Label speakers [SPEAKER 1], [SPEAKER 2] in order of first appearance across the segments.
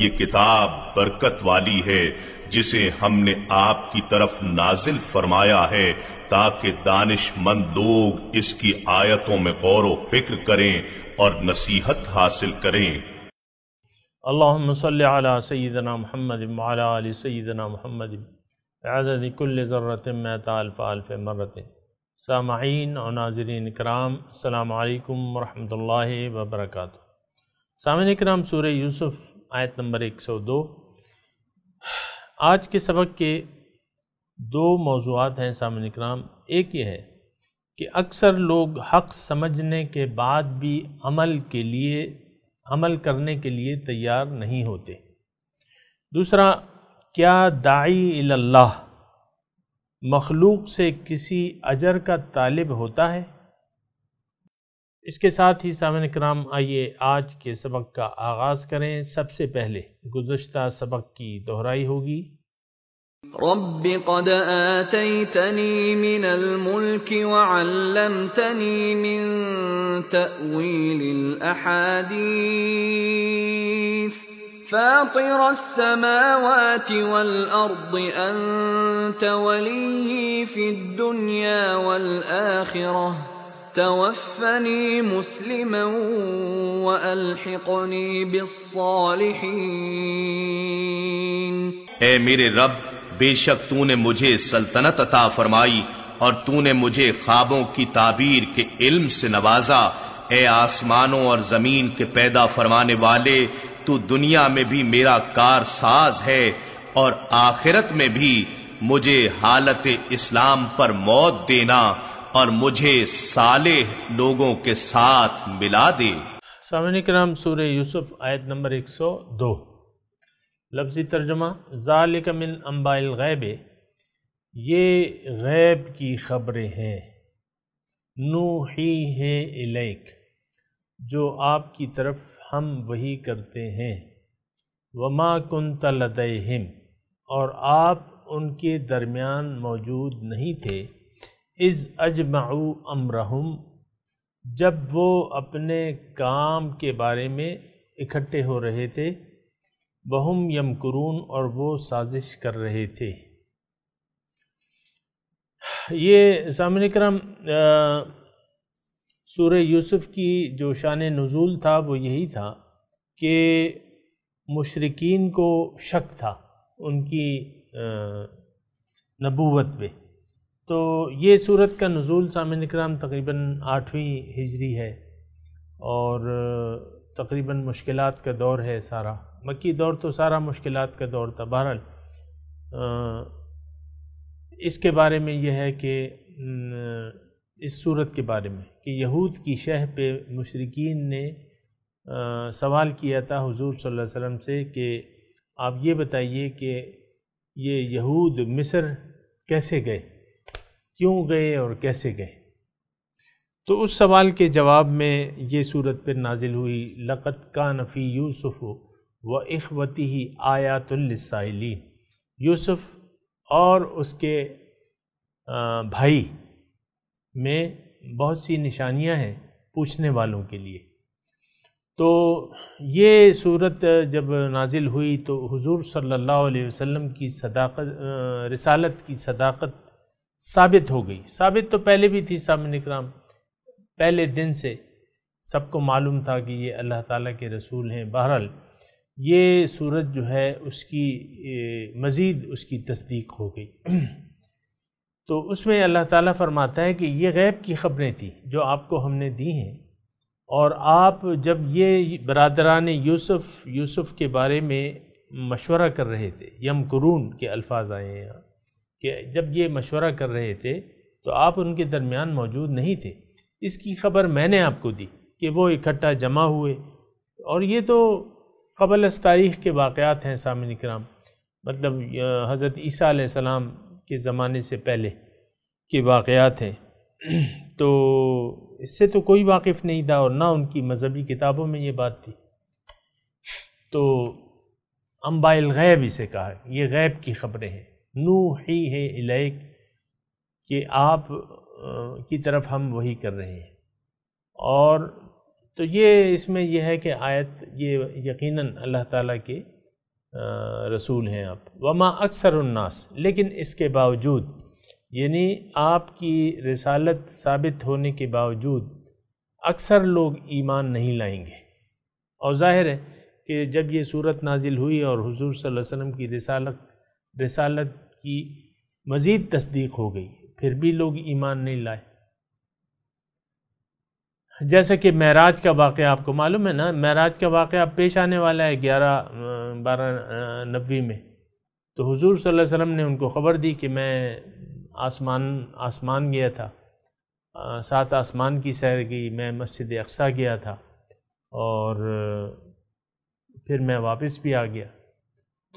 [SPEAKER 1] یہ کتاب برکت والی ہے جسے ہم نے آپ کی طرف نازل فرمایا ہے تاکہ دانش مند لوگ اس کی آیتوں میں غور و فکر کریں اور نصیحت حاصل کریں اللہم صلی علی سیدنا محمد وعلی علی سیدنا محمد عدد کل ذرت میں تالف الف مرت سامعین اور ناظرین اکرام السلام علیکم ورحمۃ اللہ وبرکاتہ سامعین اکرام سورہ یوسف آیت نمبر ایک سو دو آج کے سبق کے دو موضوعات ہیں سامن اکرام ایک یہ ہے کہ اکثر لوگ حق سمجھنے کے بعد بھی عمل کے لیے عمل کرنے کے لیے تیار نہیں ہوتے دوسرا کیا داعی اللہ مخلوق سے کسی اجر کا طالب ہوتا ہے ساتھ ہی سامن اکرام آئیے آج کے سبق کا آغاز کریں سب سے پہلے گزشتہ سبق کی دہرائی ہوگی رب قد آتيتني من الملك
[SPEAKER 2] وعلمتني من تأويل الأحاديث فاطر السماوات والأرض أنت ولي في الدنيا والآخرة توفنی
[SPEAKER 1] اے میرے رب بے شک تو نے مجھے سلطنت عطا فرمائی اور تو نے مجھے خوابوں کی تعبیر کے علم سے نوازا اے آسمانوں اور زمین کے پیدا فرمانے والے تو دنیا میں بھی میرا کار ساز ہے اور آخرت میں بھی مجھے حالت اسلام پر موت دینا اور مجھے صالح لوگوں کے ساتھ ملا دے سامعین کرام سورہ یوسف آیت نمبر ایک سو دو لفظی ترجمہ ذالک من انباء غیب یہ غیب کی خبریں ہیں نوحی ہے الیک جو آپ کی طرف ہم وہی کرتے ہیں وما ما کن اور آپ ان کے درمیان موجود نہیں تھے از اجمعو امرحم جب وہ اپنے کام کے بارے میں اکھٹے ہو رہے تھے بہم یم قرون اور وہ سازش کر رہے تھے یہ سامن کرم سورہ یوسف کی جو شان نزول تھا وہ یہی تھا کہ مشرقین کو شک تھا ان کی نبوت پہ تو یہ صورت کا نزول سامن کرام تقریباً آٹھویں ہجری ہے اور تقریباً مشکلات کا دور ہے سارا مکی دور تو سارا مشکلات کا دور تھا بہرحال اس کے بارے میں یہ ہے کہ اس صورت کے بارے میں کہ یہود کی شہ پہ مشرقین نے سوال کیا تھا حضور صلی اللہ علیہ وسلم سے کہ آپ یہ بتائیے کہ یہ یہود مصر کیسے گئے کیوں گئے اور کیسے گئے تو اس سوال کے جواب میں یہ صورت پر نازل ہوئی لقت کا نفی یوسف و اخوتی ہی آیات السائلین یوسف اور اس کے بھائی میں بہت سی نشانیاں ہیں پوچھنے والوں کے لیے تو یہ صورت جب نازل ہوئی تو حضور صلی اللہ علیہ وسلم کی صداقت رسالت کی صداقت ثابت ہو گئی ثابت تو پہلے بھی تھی سامن اکرام پہلے دن سے سب کو معلوم تھا کہ یہ اللہ تعالیٰ کے رسول ہیں بہرحال یہ صورت جو ہے اس کی مزید اس کی تصدیق ہو گئی تو اس میں اللہ تعالیٰ فرماتا ہے کہ یہ غیب کی خبریں تھیں جو آپ کو ہم نے دی ہیں اور آپ جب یہ برادران یوسف یوسف کے بارے میں مشورہ کر رہے تھے یم قرون کے الفاظ آئے ہیں یہاں کہ جب یہ مشورہ کر رہے تھے تو آپ ان کے درمیان موجود نہیں تھے اس کی خبر میں نے آپ کو دی کہ وہ اکٹھا جمع ہوئے اور یہ تو قبل اس تاریخ کے واقعات ہیں سامن اکرام مطلب حضرت عیسیٰ علیہ السلام کے زمانے سے پہلے کے واقعات ہیں تو اس سے تو کوئی واقف نہیں تھا اور نہ ان کی مذہبی کتابوں میں یہ بات تھی تو امبائل غیب اسے کہا یہ غیب کی خبریں ہیں نوحی ہے الیک کہ آپ کی طرف ہم وہی کر رہے ہیں اور تو یہ اس میں یہ ہے کہ آیت یہ یقیناً اللہ تعالیٰ کے رسول ہیں آپ وما اکثر الناس لیکن اس کے باوجود یعنی آپ کی رسالت ثابت ہونے کے باوجود اکثر لوگ ایمان نہیں لائیں گے اور ظاہر ہے کہ جب یہ صورت نازل ہوئی اور حضور صلی اللہ علیہ وسلم کی رسالت رسالت کی مزید تصدیق ہو گئی پھر بھی لوگ ایمان نہیں لائے جیسا کہ معراج کا واقعہ آپ کو معلوم ہے نا معراج کا واقعہ پیش آنے والا ہے گیارہ بارہ نبوی میں تو حضور صلی اللہ علیہ وسلم نے ان کو خبر دی کہ میں آسمان آسمان گیا تھا سات آسمان کی سیر گئی میں مسجد اقسا گیا تھا اور پھر میں واپس بھی آ گیا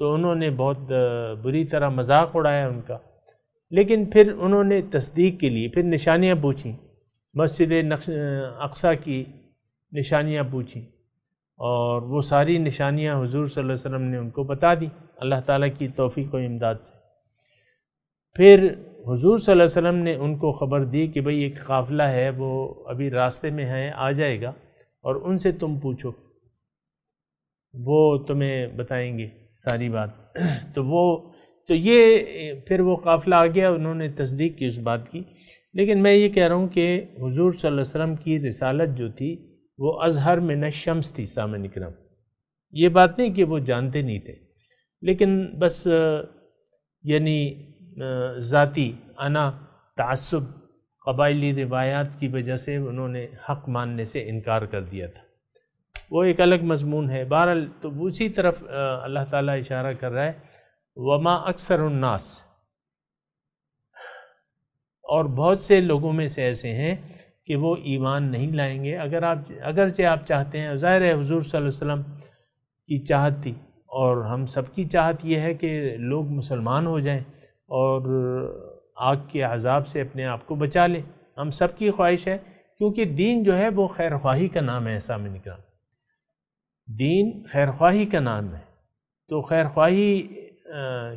[SPEAKER 1] تو انہوں نے بہت بری طرح مذاق اڑایا ان کا لیکن پھر انہوں نے تصدیق کے لیے پھر نشانیاں پوچھیں مسجد اقسا کی نشانیاں پوچھیں اور وہ ساری نشانیاں حضور صلی اللہ علیہ وسلم نے ان کو بتا دی اللہ تعالیٰ کی توفیق و امداد سے پھر حضور صلی اللہ علیہ وسلم نے ان کو خبر دی کہ بھئی ایک قافلہ ہے وہ ابھی راستے میں ہیں آ جائے گا اور ان سے تم پوچھو وہ تمہیں بتائیں گے ساری بات تو وہ تو یہ پھر وہ قافلہ آ گیا انہوں نے تصدیق کی اس بات کی لیکن میں یہ کہہ رہا ہوں کہ حضور صلی اللہ علیہ وسلم کی رسالت جو تھی وہ اظہر میں نہ شمس تھی سامع نکرم یہ بات نہیں کہ وہ جانتے نہیں تھے لیکن بس یعنی ذاتی انا تعصب قبائلی روایات کی وجہ سے انہوں نے حق ماننے سے انکار کر دیا تھا وہ ایک الگ مضمون ہے بہرحال تو اسی طرف اللہ تعالیٰ اشارہ کر رہا ہے وما اکثر الناس اور بہت سے لوگوں میں سے ایسے ہیں کہ وہ ایمان نہیں لائیں گے اگر آپ اگرچہ آپ چاہتے ہیں ظاہر ہے حضور صلی اللہ علیہ وسلم کی چاہت تھی اور ہم سب کی چاہت یہ ہے کہ لوگ مسلمان ہو جائیں اور آگ کے عذاب سے اپنے آپ کو بچا لیں ہم سب کی خواہش ہے کیونکہ دین جو ہے وہ خیر خواہی کا نام ہے سامنے میں نکلا دین خیرخواہی کا نام ہے تو خیر خواہی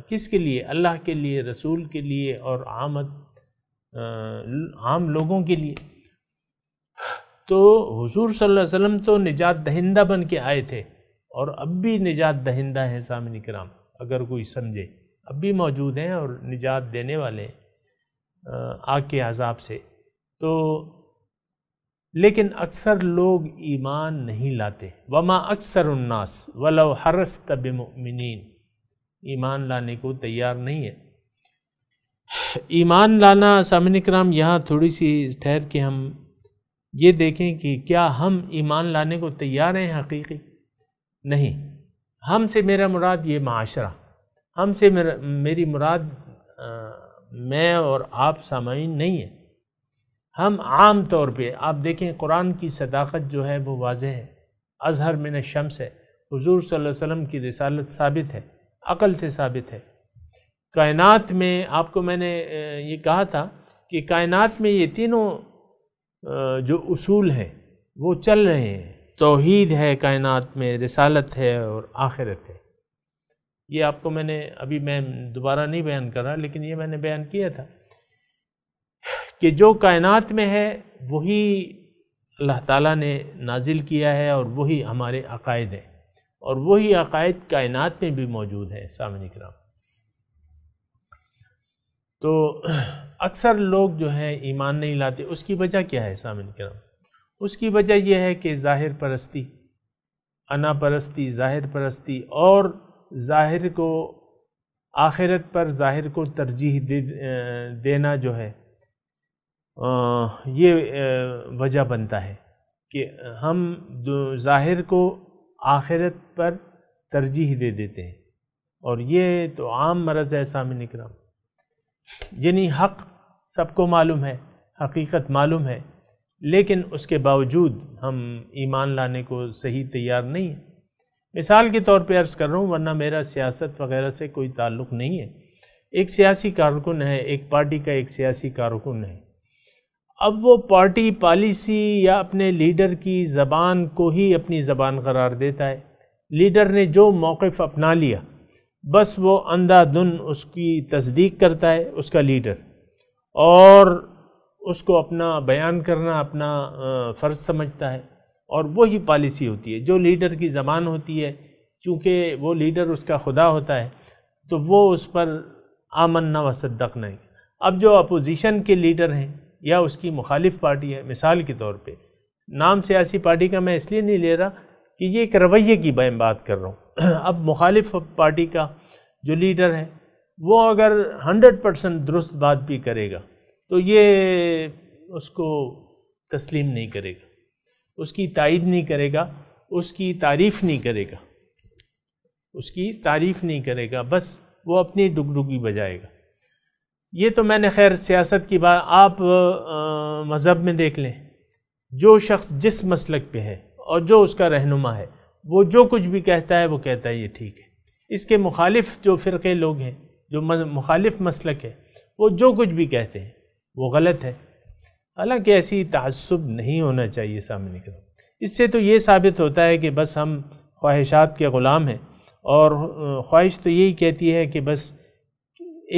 [SPEAKER 1] کس کے لیے اللہ کے لیے رسول کے لیے اور عامت عام لوگوں کے لیے تو حضور صلی اللہ علیہ وسلم تو نجات دہندہ بن کے آئے تھے اور اب بھی نجات دہندہ ہیں سامنی کرام اگر کوئی سمجھے اب بھی موجود ہیں اور نجات دینے والے آگ کے عذاب سے تو لیکن اکثر لوگ ایمان نہیں لاتے وما اکثر الناس ولو لوہرس طبنین ایمان لانے کو تیار نہیں ہے ایمان لانا سامن کرام یہاں تھوڑی سی ٹھہر کے ہم یہ دیکھیں کہ کیا ہم ایمان لانے کو تیار ہیں حقیقی نہیں ہم سے میرا مراد یہ معاشرہ ہم سے میری مراد میں اور آپ سامعین نہیں ہیں ہم عام طور پہ آپ دیکھیں قرآن کی صداقت جو ہے وہ واضح ہے اظہر من الشمس ہے حضور صلی اللہ علیہ وسلم کی رسالت ثابت ہے عقل سے ثابت ہے کائنات میں آپ کو میں نے یہ کہا تھا کہ کائنات میں یہ تینوں جو اصول ہیں وہ چل رہے ہیں توحید ہے کائنات میں رسالت ہے اور آخرت ہے یہ آپ کو میں نے ابھی میں دوبارہ نہیں بیان کرا لیکن یہ میں نے بیان کیا تھا کہ جو کائنات میں ہے وہی اللہ تعالیٰ نے نازل کیا ہے اور وہی ہمارے عقائد ہیں اور وہی عقائد کائنات میں بھی موجود ہے سامن اکرام تو اکثر لوگ جو ہیں ایمان نہیں لاتے اس کی وجہ کیا ہے سامن اکرام اس کی وجہ یہ ہے کہ ظاہر پرستی انا پرستی ظاہر پرستی اور ظاہر کو آخرت پر ظاہر کو ترجیح دینا جو ہے یہ وجہ بنتا ہے کہ ہم ظاہر کو آخرت پر ترجیح دے دیتے ہیں اور یہ تو عام مرض ہے سامع اکرام یعنی حق سب کو معلوم ہے حقیقت معلوم ہے لیکن اس کے باوجود ہم ایمان لانے کو صحیح تیار نہیں ہیں مثال کے طور پہ عرض کر رہا ہوں ورنہ میرا سیاست وغیرہ سے کوئی تعلق نہیں ہے ایک سیاسی کارکن ہے ایک پارٹی کا ایک سیاسی کارکن ہے اب وہ پارٹی پالیسی یا اپنے لیڈر کی زبان کو ہی اپنی زبان قرار دیتا ہے لیڈر نے جو موقف اپنا لیا بس وہ اندھا دن اس کی تصدیق کرتا ہے اس کا لیڈر اور اس کو اپنا بیان کرنا اپنا فرض سمجھتا ہے اور وہی پالیسی ہوتی ہے جو لیڈر کی زبان ہوتی ہے چونکہ وہ لیڈر اس کا خدا ہوتا ہے تو وہ اس پر آمن نہ صدق نہیں اب جو اپوزیشن کے لیڈر ہیں یا اس کی مخالف پارٹی ہے مثال کے طور پہ نام سیاسی پارٹی کا میں اس لیے نہیں لے رہا کہ یہ ایک رویے کی بہم بات کر رہا ہوں اب مخالف پارٹی کا جو لیڈر ہے وہ اگر ہنڈریڈ پرسنٹ درست بات بھی کرے گا تو یہ اس کو تسلیم نہیں کرے گا اس کی تائید نہیں کرے گا اس کی تعریف نہیں کرے گا اس کی تعریف نہیں کرے گا بس وہ اپنی ڈگ ڈگی بجائے گا یہ تو میں نے خیر سیاست کی بات آپ مذہب میں دیکھ لیں جو شخص جس مسلک پہ ہے اور جو اس کا رہنما ہے وہ جو کچھ بھی کہتا ہے وہ کہتا ہے یہ ٹھیک ہے اس کے مخالف جو فرقے لوگ ہیں جو مخالف مسلک ہے وہ جو کچھ بھی کہتے ہیں وہ غلط ہے حالانکہ ایسی تعصب نہیں ہونا چاہیے سامنے کے اس سے تو یہ ثابت ہوتا ہے کہ بس ہم خواہشات کے غلام ہیں اور خواہش تو یہی کہتی ہے کہ بس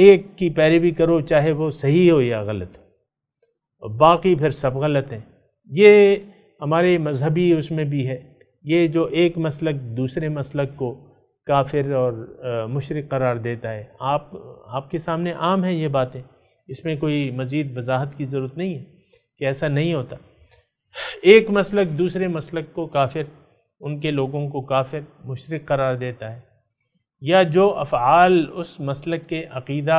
[SPEAKER 1] ایک کی پیروی کرو چاہے وہ صحیح ہو یا غلط ہو باقی پھر سب غلط ہیں یہ ہمارے مذہبی اس میں بھی ہے یہ جو ایک مسلک دوسرے مسلک کو کافر اور مشرق قرار دیتا ہے آپ آپ کے سامنے عام ہیں یہ باتیں اس میں کوئی مزید وضاحت کی ضرورت نہیں ہے کہ ایسا نہیں ہوتا ایک مسلک دوسرے مسلک کو کافر ان کے لوگوں کو کافر مشرق قرار دیتا ہے یا جو افعال اس مسلک کے عقیدہ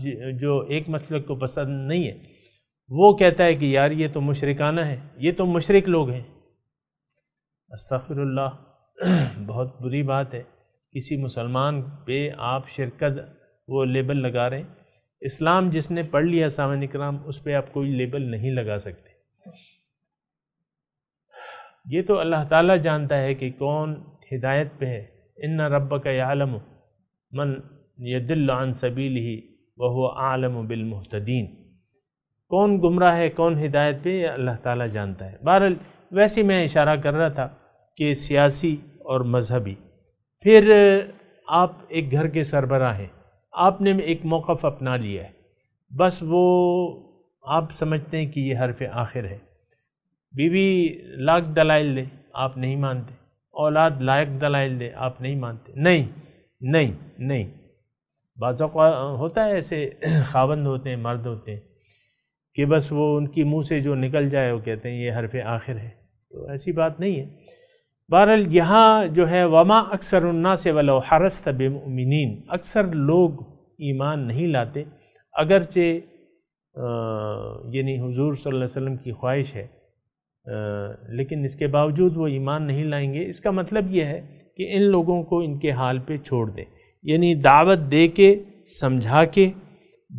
[SPEAKER 1] جی- جو ایک مسلک کو پسند نہیں ہے وہ کہتا ہے کہ یار یہ تو مشرکانہ ہے یہ تو مشرک لوگ ہیں استغفر اللہ بہت بری بات ہے کسی مسلمان پہ آپ شرکت وہ لیبل لگا رہے ہیں اسلام جس نے پڑھ لیا سامن اکرام اس پہ آپ کوئی لیبل نہیں لگا سکتے یہ تو اللہ تعالیٰ جانتا ہے کہ کون ہدایت پہ ہے ان رب کا عالم من یہ عن و ہی وہ عالم بالمحتدین کون گمراہ ہے کون ہدایت پہ یہ اللہ تعالیٰ جانتا ہے بہرحال ویسے میں اشارہ کر رہا تھا کہ سیاسی اور مذہبی پھر آپ ایک گھر کے سربراہ ہیں آپ نے ایک موقف اپنا لیا ہے بس وہ آپ سمجھتے ہیں کہ یہ حرف آخر ہے بیوی لاکھ دلائل دے آپ نہیں مانتے اولاد لائق دلائل دے آپ نہیں مانتے نہیں نہیں نہیں بعض اوقات ہوتا ہے ایسے خاوند ہوتے ہیں مرد ہوتے ہیں کہ بس وہ ان کی منہ سے جو نکل جائے وہ کہتے ہیں یہ حرف آخر ہے تو ایسی بات نہیں ہے بہرحال یہاں جو ہے وما اکثر النا سے ولو و حرست امنین اکثر لوگ ایمان نہیں لاتے اگرچہ یعنی حضور صلی اللہ علیہ وسلم کی خواہش ہے لیکن اس کے باوجود وہ ایمان نہیں لائیں گے اس کا مطلب یہ ہے کہ ان لوگوں کو ان کے حال پہ چھوڑ دیں یعنی دعوت دے کے سمجھا کے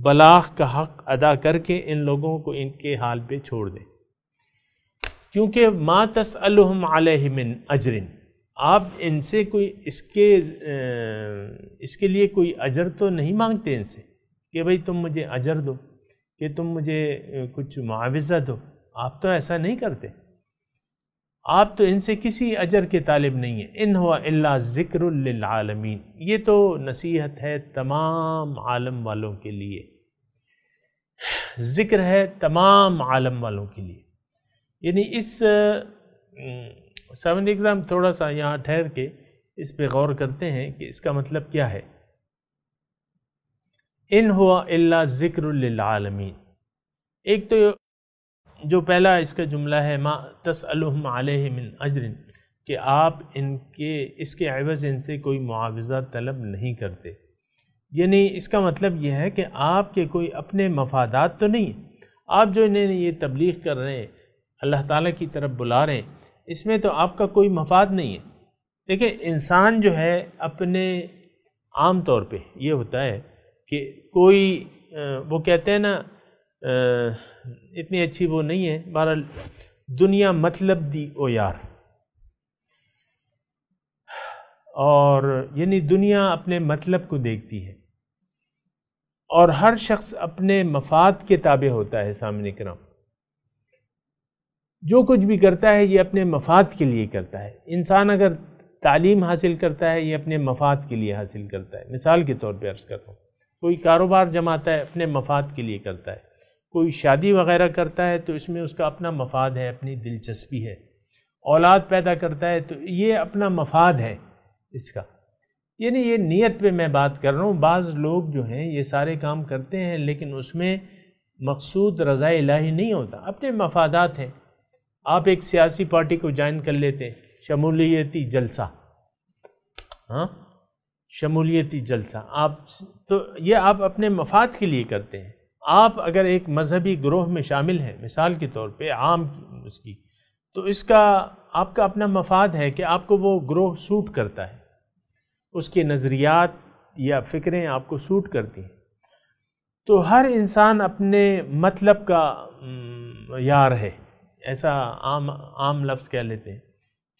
[SPEAKER 1] بلاخ کا حق ادا کر کے ان لوگوں کو ان کے حال پہ چھوڑ دیں کیونکہ ماتس علیہ من اجرن آپ ان سے کوئی اس کے اس کے لیے کوئی اجر تو نہیں مانگتے ان سے کہ بھئی تم مجھے اجر دو کہ تم مجھے کچھ معاوضہ دو آپ تو ایسا نہیں کرتے آپ تو ان سے کسی اجر کے طالب نہیں ہیں ان ہوا اللہ ذکر للعالمین یہ تو نصیحت ہے تمام عالم والوں کے لیے ذکر ہے تمام عالم والوں کے لیے یعنی اس تھوڑا سا یہاں ٹھہر کے اس پہ غور کرتے ہیں کہ اس کا مطلب کیا ہے ان ہوا اللہ ذکر للعالمین ایک تو جو پہلا اس کا جملہ ہے ما تسلحم علیہ من اجرن کہ آپ ان کے اس کے عوض ان سے کوئی معاوضہ طلب نہیں کرتے یعنی اس کا مطلب یہ ہے کہ آپ کے کوئی اپنے مفادات تو نہیں ہیں آپ جو انہیں یہ تبلیغ کر رہے ہیں اللہ تعالیٰ کی طرف بلا رہے ہیں اس میں تو آپ کا کوئی مفاد نہیں ہے دیکھیں انسان جو ہے اپنے عام طور پہ یہ ہوتا ہے کہ کوئی وہ کہتے ہیں نا اتنی اچھی وہ نہیں ہے بہرحال دنیا مطلب دی او یار اور یعنی دنیا اپنے مطلب کو دیکھتی ہے اور ہر شخص اپنے مفاد کے تابع ہوتا ہے سامنے کرام جو کچھ بھی کرتا ہے یہ اپنے مفاد کے لیے کرتا ہے انسان اگر تعلیم حاصل کرتا ہے یہ اپنے مفاد کے لیے حاصل کرتا ہے مثال کے طور پہ عرض کرتا ہوں کوئی کاروبار جماتا ہے اپنے مفاد کے لیے کرتا ہے کوئی شادی وغیرہ کرتا ہے تو اس میں اس کا اپنا مفاد ہے اپنی دلچسپی ہے اولاد پیدا کرتا ہے تو یہ اپنا مفاد ہے اس کا یعنی یہ نیت پہ میں بات کر رہا ہوں بعض لوگ جو ہیں یہ سارے کام کرتے ہیں لیکن اس میں مقصود رضاء الہی نہیں ہوتا اپنے مفادات ہیں آپ ایک سیاسی پارٹی کو جوائن کر لیتے ہیں شمولیتی جلسہ ہاں شمولیتی جلسہ آپ تو یہ آپ اپنے مفاد کے لیے کرتے ہیں آپ اگر ایک مذہبی گروہ میں شامل ہیں مثال کے طور پہ عام اس کی تو اس کا آپ کا اپنا مفاد ہے کہ آپ کو وہ گروہ سوٹ کرتا ہے اس کے نظریات یا فکریں آپ کو سوٹ کرتی ہیں تو ہر انسان اپنے مطلب کا یار ہے ایسا عام عام لفظ کہہ لیتے ہیں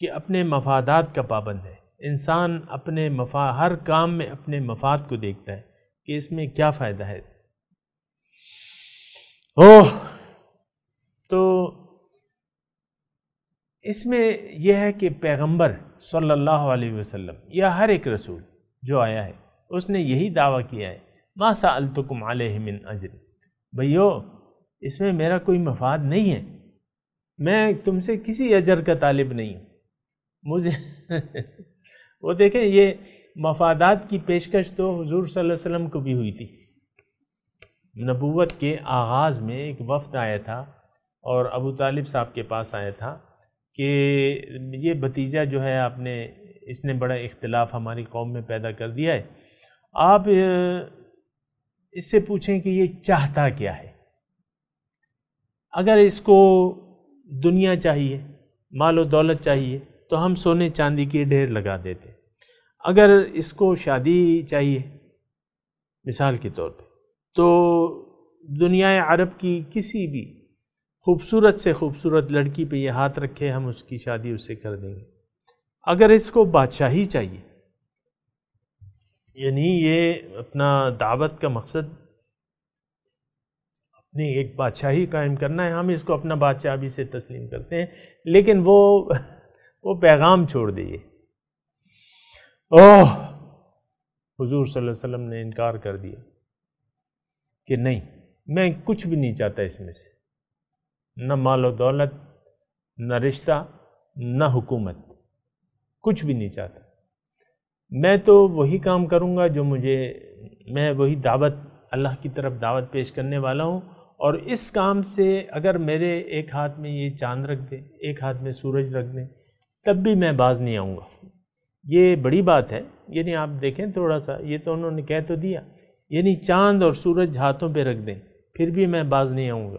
[SPEAKER 1] کہ اپنے مفادات کا پابند ہے انسان اپنے مفاد ہر کام میں اپنے مفاد کو دیکھتا ہے کہ اس میں کیا فائدہ ہے تو اس میں یہ ہے کہ پیغمبر صلی اللہ علیہ وسلم یا ہر ایک رسول جو آیا ہے اس نے یہی دعویٰ کیا ہے ما سألتکم علیہ من اجر بھئیو اس میں میرا کوئی مفاد نہیں ہے میں تم سے کسی اجر کا طالب نہیں ہوں مجھے وہ دیکھیں یہ مفادات کی پیشکش تو حضور صلی اللہ علیہ وسلم کو بھی ہوئی تھی نبوت کے آغاز میں ایک وفد آیا تھا اور ابو طالب صاحب کے پاس آیا تھا کہ یہ بتیجہ جو ہے آپ نے اس نے بڑا اختلاف ہماری قوم میں پیدا کر دیا ہے آپ اس سے پوچھیں کہ یہ چاہتا کیا ہے اگر اس کو دنیا چاہیے مال و دولت چاہیے تو ہم سونے چاندی کے ڈھیر لگا دیتے اگر اس کو شادی چاہیے مثال کے طور پہ تو دنیا عرب کی کسی بھی خوبصورت سے خوبصورت لڑکی پہ یہ ہاتھ رکھے ہم اس کی شادی اسے کر دیں گے اگر اس کو بادشاہی چاہیے یعنی یہ اپنا دعوت کا مقصد اپنی ایک بادشاہی قائم کرنا ہے ہم اس کو اپنا بادشاہ بھی سے تسلیم کرتے ہیں لیکن وہ وہ پیغام چھوڑ دیے اوہ حضور صلی اللہ علیہ وسلم نے انکار کر دیا کہ نہیں میں کچھ بھی نہیں چاہتا اس میں سے نہ مال و دولت نہ رشتہ نہ حکومت کچھ بھی نہیں چاہتا میں تو وہی کام کروں گا جو مجھے میں وہی دعوت اللہ کی طرف دعوت پیش کرنے والا ہوں اور اس کام سے اگر میرے ایک ہاتھ میں یہ چاند رکھ دیں ایک ہاتھ میں سورج رکھ دیں تب بھی میں باز نہیں آؤں گا یہ بڑی بات ہے یعنی آپ دیکھیں تھوڑا سا یہ تو انہوں نے کہہ تو دیا یعنی چاند اور سورج ہاتھوں پہ رکھ دیں پھر بھی میں باز نہیں آؤں گا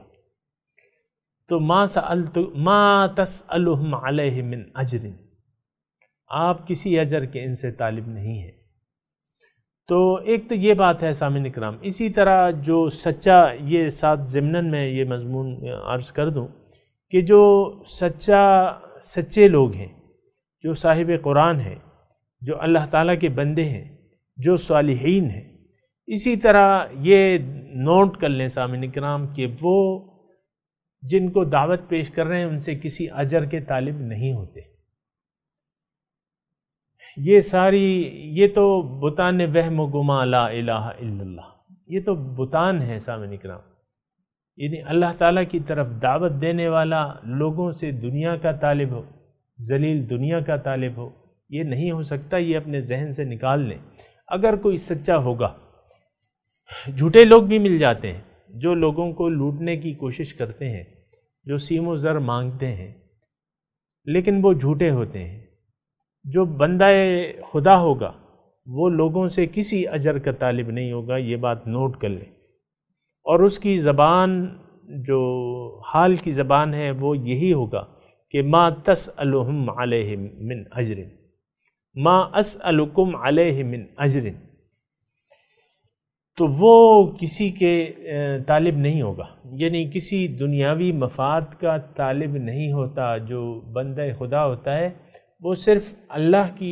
[SPEAKER 1] تو ما الط ما تس الحم من اجر آپ کسی اجر کے ان سے طالب نہیں ہیں تو ایک تو یہ بات ہے سامعن اکرام اسی طرح جو سچا یہ ساتھ ضمن میں یہ مضمون عرض کر دوں کہ جو سچا سچے لوگ ہیں جو صاحب قرآن ہیں جو اللہ تعالیٰ کے بندے ہیں جو صالحین ہیں اسی طرح یہ نوٹ کر لیں سامع اکرام کہ وہ جن کو دعوت پیش کر رہے ہیں ان سے کسی اجر کے طالب نہیں ہوتے یہ ساری یہ تو بتان وہم و گما الا اللہ یہ تو بتان ہے سامع اکرام یعنی اللہ تعالیٰ کی طرف دعوت دینے والا لوگوں سے دنیا کا طالب ہو ذلیل دنیا کا طالب ہو یہ نہیں ہو سکتا یہ اپنے ذہن سے نکال لیں اگر کوئی سچا ہوگا جھوٹے لوگ بھی مل جاتے ہیں جو لوگوں کو لوٹنے کی کوشش کرتے ہیں جو سیم و زر مانگتے ہیں لیکن وہ جھوٹے ہوتے ہیں جو بندہ خدا ہوگا وہ لوگوں سے کسی اجر کا طالب نہیں ہوگا یہ بات نوٹ کر لیں اور اس کی زبان جو حال کی زبان ہے وہ یہی ہوگا کہ ما تس الحم علیہ ما اس الکم علیہ من اجرن تو وہ کسی کے طالب نہیں ہوگا یعنی کسی دنیاوی مفاد کا طالب نہیں ہوتا جو بندہ خدا ہوتا ہے وہ صرف اللہ کی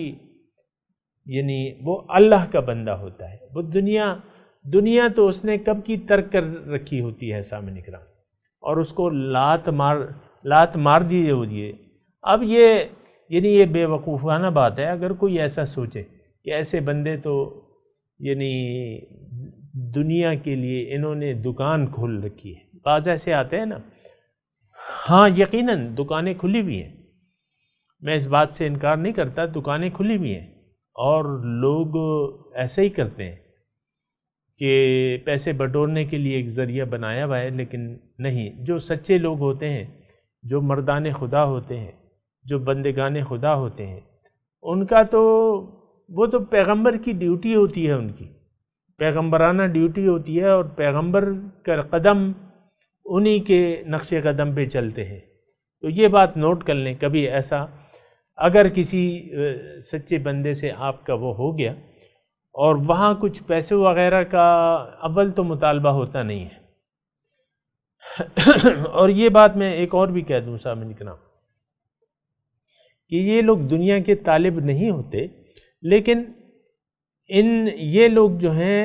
[SPEAKER 1] یعنی وہ اللہ کا بندہ ہوتا ہے وہ دنیا دنیا تو اس نے کب کی ترک کر رکھی ہوتی ہے سامنے نکلا اور اس کو لات مار لات مار دیے اب یہ یعنی یہ بے وقوفانہ بات ہے اگر کوئی ایسا سوچے کہ ایسے بندے تو یعنی دنیا کے لیے انہوں نے دکان کھول رکھی ہے بعض ایسے آتے ہیں نا ہاں یقیناً دکانیں کھلی بھی ہیں میں اس بات سے انکار نہیں کرتا دکانیں کھلی بھی ہیں اور لوگ ایسے ہی کرتے ہیں کہ پیسے بٹورنے کے لیے ایک ذریعہ بنایا ہوا ہے لیکن نہیں جو سچے لوگ ہوتے ہیں جو مردان خدا ہوتے ہیں جو بندگان خدا ہوتے ہیں ان کا تو وہ تو پیغمبر کی ڈیوٹی ہوتی ہے ان کی پیغمبرانہ ڈیوٹی ہوتی ہے اور پیغمبر کا قدم انہی کے نقش قدم پہ چلتے ہیں تو یہ بات نوٹ کر لیں کبھی ایسا اگر کسی سچے بندے سے آپ کا وہ ہو گیا اور وہاں کچھ پیسے وغیرہ کا اول تو مطالبہ ہوتا نہیں ہے اور یہ بات میں ایک اور بھی کہہ دوں سامن کرام کہ یہ لوگ دنیا کے طالب نہیں ہوتے لیکن ان یہ لوگ جو ہیں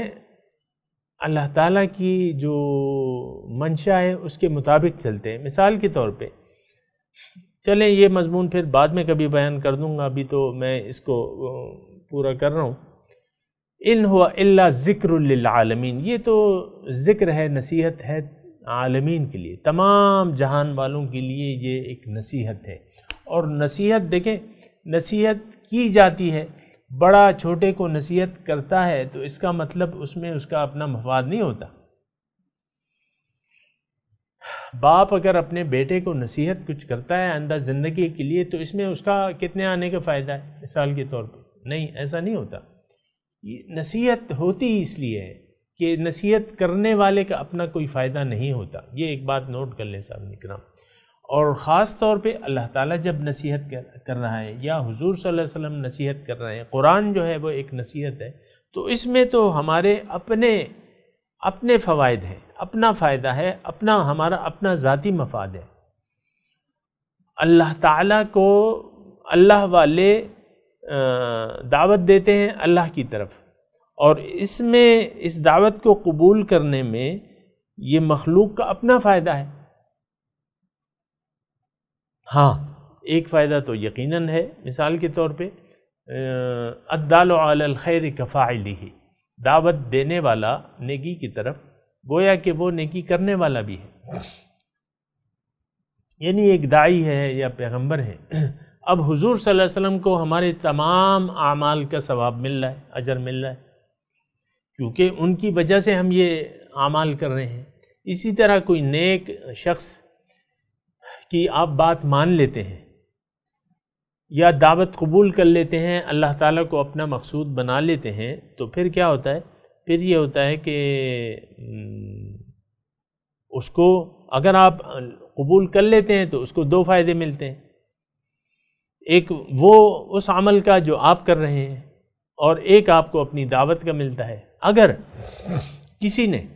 [SPEAKER 1] اللہ تعالیٰ کی جو منشا ہے اس کے مطابق چلتے ہیں مثال کے طور پہ چلیں یہ مضمون پھر بعد میں کبھی بیان کر دوں گا ابھی تو میں اس کو پورا کر رہا ہوں ان ہوا اللہ ذکر للعالمین یہ تو ذکر ہے نصیحت ہے عالمین کے لیے تمام جہان والوں کے لیے یہ ایک نصیحت ہے اور نصیحت دیکھیں نصیحت کی جاتی ہے بڑا چھوٹے کو نصیحت کرتا ہے تو اس کا مطلب اس میں اس کا اپنا مفاد نہیں ہوتا باپ اگر اپنے بیٹے کو نصیحت کچھ کرتا ہے آئندہ زندگی کے لیے تو اس میں اس کا کتنے آنے کا فائدہ ہے مثال کے طور پر نہیں ایسا نہیں ہوتا نصیحت ہوتی اس لیے ہے کہ نصیحت کرنے والے کا اپنا کوئی فائدہ نہیں ہوتا یہ ایک بات نوٹ کر لیں صاحب نکرام اور خاص طور پہ اللہ تعالیٰ جب نصیحت کر رہا ہے یا حضور صلی اللہ علیہ وسلم نصیحت کر رہے ہیں قرآن جو ہے وہ ایک نصیحت ہے تو اس میں تو ہمارے اپنے اپنے فوائد ہیں اپنا فائدہ ہے اپنا ہمارا اپنا ذاتی مفاد ہے اللہ تعالیٰ کو اللہ والے دعوت دیتے ہیں اللہ کی طرف اور اس میں اس دعوت کو قبول کرنے میں یہ مخلوق کا اپنا فائدہ ہے ہاں ایک فائدہ تو یقیناً ہے مثال کے طور پہ ادالعلخیر کفا علی دعوت دینے والا نیکی کی طرف گویا کہ وہ نیکی کرنے والا بھی ہے یعنی ایک دائی ہے یا پیغمبر ہے اب حضور صلی اللہ علیہ وسلم کو ہمارے تمام اعمال کا ثواب مل رہا ہے اجر مل رہا ہے کیونکہ ان کی وجہ سے ہم یہ اعمال کر رہے ہیں اسی طرح کوئی نیک شخص کی آپ بات مان لیتے ہیں یا دعوت قبول کر لیتے ہیں اللہ تعالیٰ کو اپنا مقصود بنا لیتے ہیں تو پھر کیا ہوتا ہے پھر یہ ہوتا ہے کہ اس کو اگر آپ قبول کر لیتے ہیں تو اس کو دو فائدے ملتے ہیں ایک وہ اس عمل کا جو آپ کر رہے ہیں اور ایک آپ کو اپنی دعوت کا ملتا ہے اگر کسی نے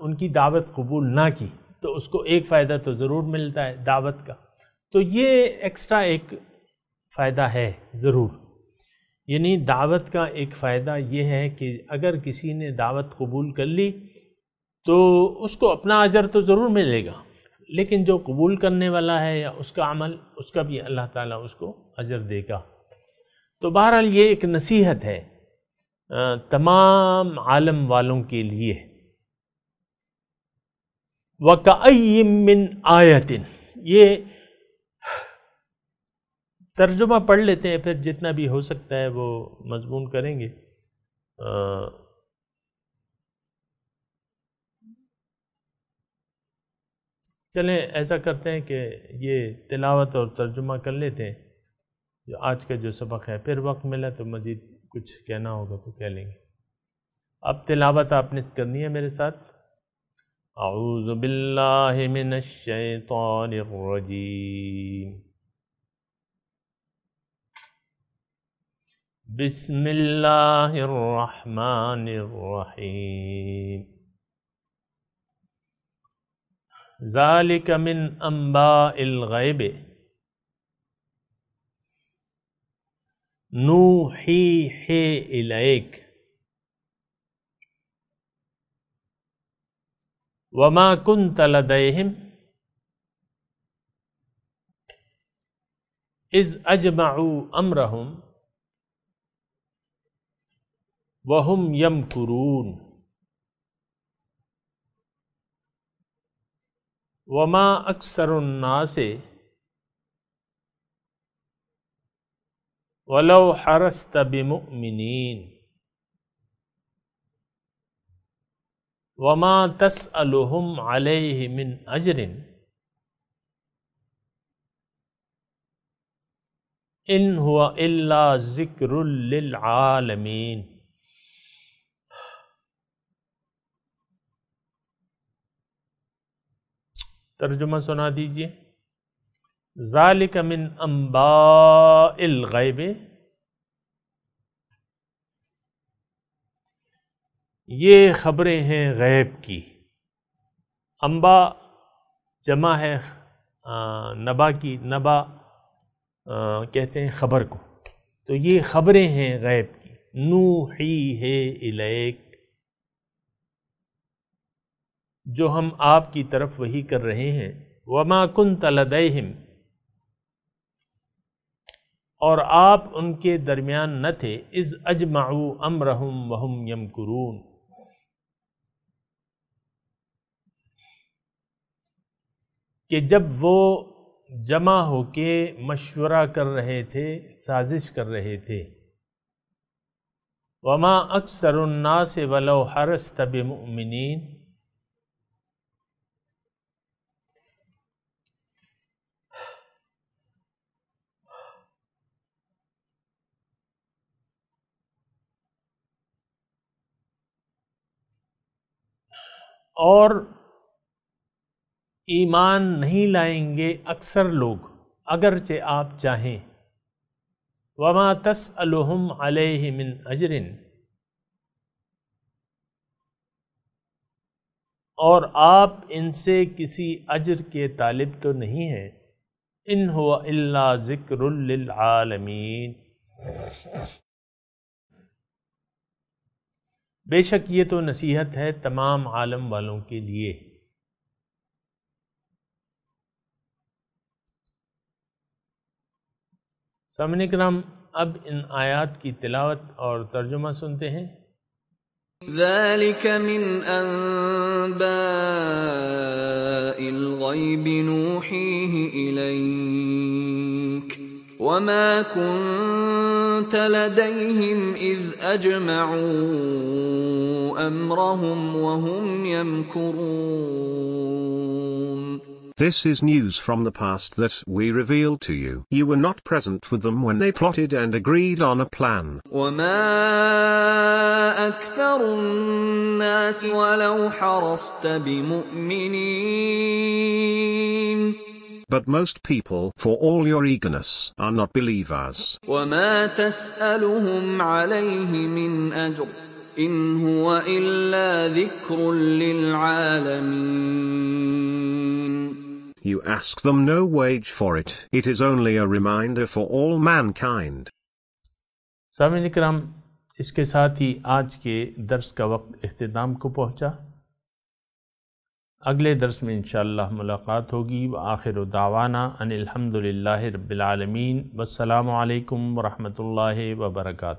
[SPEAKER 1] ان کی دعوت قبول نہ کی تو اس کو ایک فائدہ تو ضرور ملتا ہے دعوت کا تو یہ ایکسٹرا ایک فائدہ ہے ضرور یعنی دعوت کا ایک فائدہ یہ ہے کہ اگر کسی نے دعوت قبول کر لی تو اس کو اپنا اجر تو ضرور ملے گا لیکن جو قبول کرنے والا ہے یا اس کا عمل اس کا بھی اللہ تعالیٰ اس کو اجر دے گا تو بہرحال یہ ایک نصیحت ہے تمام عالم والوں کے لیے وق آیَتٍ یہ ترجمہ پڑھ لیتے ہیں پھر جتنا بھی ہو سکتا ہے وہ مضمون کریں گے چلیں ایسا کرتے ہیں کہ یہ تلاوت اور ترجمہ کر لیتے ہیں آج کا جو سبق ہے پھر وقت ملا تو مزید کچھ کہنا ہوگا تو کہہ لیں گے اب تلاوت آپ نے کرنی ہے میرے ساتھ أعوذ بالله من الشيطان الرجيم بسم الله الرحمن الرحيم ذلك من أنباء الغيب نوحيه إليك وما كنت لديهم إذ أجمعوا أمرهم وهم يمكرون وما أكثر الناس ولو حرست بمؤمنين وما تسألهم عليه من أجر إن هو إلا ذكر للعالمين ترجمہ سنا دیجئے ذالک من انباء الغیب یہ خبریں ہیں غیب کی امبا جمع ہے نبا کی نبا کہتے ہیں خبر کو تو یہ خبریں ہیں غیب کی نو ہی ہے الیک جو ہم آپ کی طرف وہی کر رہے ہیں وما کن تلدم اور آپ ان کے درمیان نہ تھے از اجمعو امرہم وہم یم کہ جب وہ جمع ہو کے مشورہ کر رہے تھے سازش کر رہے تھے وما اکثر الناس سے ولو ہر سطبین اور ایمان نہیں لائیں گے اکثر لوگ اگرچہ آپ چاہیں وماتس الحم من اجرن اور آپ ان سے کسی اجر کے طالب تو نہیں ہیں ان ہو اللہ ذکر بے شک یہ تو نصیحت ہے تمام عالم والوں کے لیے سامن कराम اب ان آیات کی تلاوت اور ترجمہ سنتے ہیں
[SPEAKER 2] ذلك من أنباء الغيب نوحيه إليك وما كنت لديهم إذ أجمعوا أمرهم وهم يمكرون
[SPEAKER 1] This is news from the past that we reveal to you. You were not present with them when they plotted and agreed on a plan.
[SPEAKER 2] but most people, for all your eagerness, are not believers. إِنْ هُوَ إِلَّا ذِكْرٌ لِلْعَالَمِينَ
[SPEAKER 1] you ask them no wage for it. It is only a reminder for all mankind. सामिन कराम इसके साथ ही आज के दर्स का वक्त अख्ताम को पहुंचा अगले दर्स में इंशाल्लाह मुलाकात होगी व आखिर दावाना अनिलहमदिल्ला रबालमीन वालकम वरहमल वर्का